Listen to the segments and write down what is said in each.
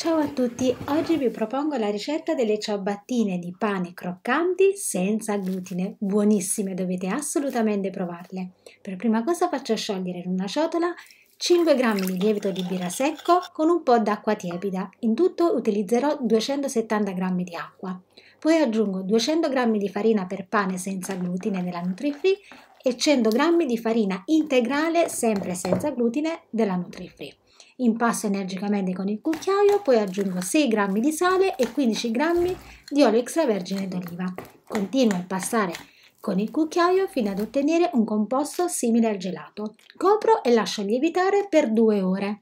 Ciao a tutti, oggi vi propongo la ricetta delle ciabattine di pane croccanti senza glutine, buonissime, dovete assolutamente provarle. Per prima cosa faccio sciogliere in una ciotola 5 g di lievito di birra secco con un po' d'acqua tiepida, in tutto utilizzerò 270 g di acqua. Poi aggiungo 200 g di farina per pane senza glutine della Nutrifree e 100 g di farina integrale sempre senza glutine della Nutrifree. Impasto energicamente con il cucchiaio, poi aggiungo 6 g di sale e 15 g di olio extravergine d'oliva. Continuo a impastare con il cucchiaio fino ad ottenere un composto simile al gelato. Copro e lascio lievitare per 2 ore.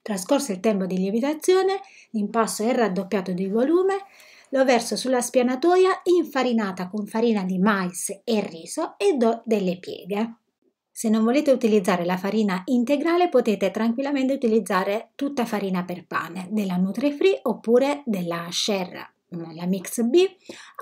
Trascorso il tempo di lievitazione, l'impasto è raddoppiato di volume, lo verso sulla spianatoia infarinata con farina di mais e riso e do delle pieghe. Se non volete utilizzare la farina integrale potete tranquillamente utilizzare tutta farina per pane, della Nutri-Free oppure della Share, mm, la Mix B,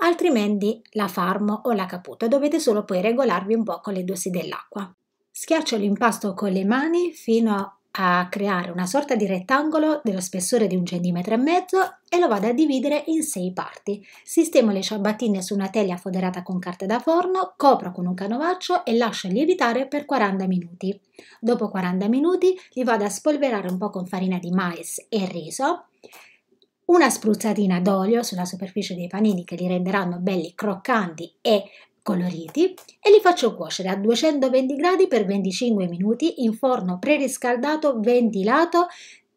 altrimenti la Farmo o la Caputo. Dovete solo poi regolarvi un po' con le dosi dell'acqua. Schiaccio l'impasto con le mani fino a creare una sorta di rettangolo dello spessore di un centimetro e mezzo e lo vado a dividere in sei parti. Sistemo le ciabattine su una teglia foderata con carta da forno, copro con un canovaccio e lascio lievitare per 40 minuti. Dopo 40 minuti li vado a spolverare un po' con farina di mais e riso, una spruzzatina d'olio sulla superficie dei panini che li renderanno belli croccanti e coloriti e li faccio cuocere a 220 gradi per 25 minuti in forno preriscaldato ventilato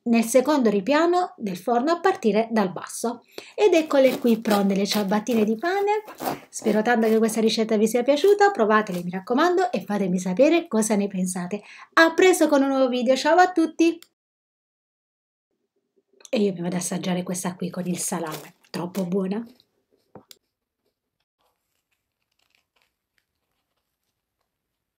nel secondo ripiano del forno a partire dal basso. Ed eccole qui pronte le ciabattine di pane. Spero tanto che questa ricetta vi sia piaciuta, provatele mi raccomando e fatemi sapere cosa ne pensate. A presto con un nuovo video, ciao a tutti! E io mi vado ad assaggiare questa qui con il salame, troppo buona!